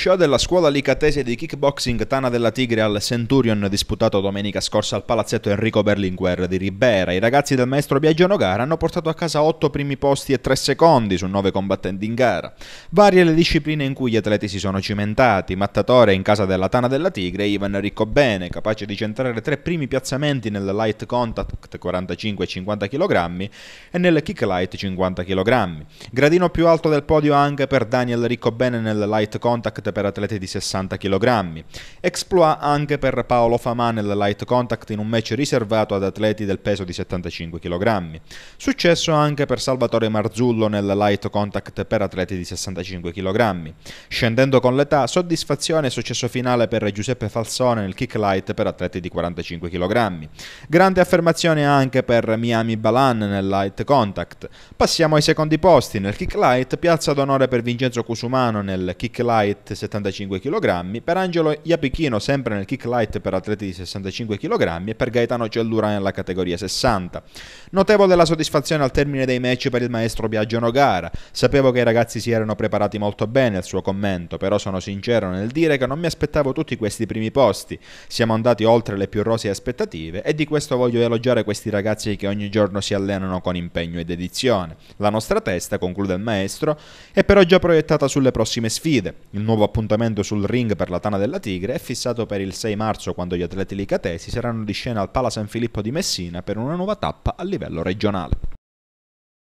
Show della scuola licatese di kickboxing Tana della Tigre al Centurion disputato domenica scorsa al palazzetto Enrico Berlinguer di Ribera. I ragazzi del maestro Biagio Nogara hanno portato a casa 8 primi posti e 3 secondi su 9 combattenti in gara. Varie le discipline in cui gli atleti si sono cimentati. Mattatore in casa della Tana della Tigre, Ivan Riccobene, capace di centrare tre primi piazzamenti nel light contact 45 e 50 kg e nel kick light 50 kg. Gradino più alto del podio anche per Daniel Riccobene nel light contact contact per atleti di 60 kg. Exploit anche per Paolo Faman nel light contact in un match riservato ad atleti del peso di 75 kg. Successo anche per Salvatore Marzullo nel light contact per atleti di 65 kg. Scendendo con l'età, soddisfazione e successo finale per Giuseppe Falsone nel kick light per atleti di 45 kg. Grande affermazione anche per Miami Balan nel light contact. Passiamo ai secondi posti. Nel kick light, piazza d'onore per Vincenzo Cusumano nel kick light 75 kg, per Angelo Iapichino sempre nel kick light per atleti di 65 kg e per Gaetano Cellura nella categoria 60. Notevole la soddisfazione al termine dei match per il maestro Biagio Nogara, sapevo che i ragazzi si erano preparati molto bene al suo commento, però sono sincero nel dire che non mi aspettavo tutti questi primi posti, siamo andati oltre le più rosee aspettative e di questo voglio elogiare questi ragazzi che ogni giorno si allenano con impegno ed edizione. La nostra testa, conclude il maestro, è però già proiettata sulle prossime sfide. Il nuovo appuntamento sul ring per la Tana della Tigre è fissato per il 6 marzo quando gli atleti licatesi saranno di scena al Pala San Filippo di Messina per una nuova tappa a livello regionale.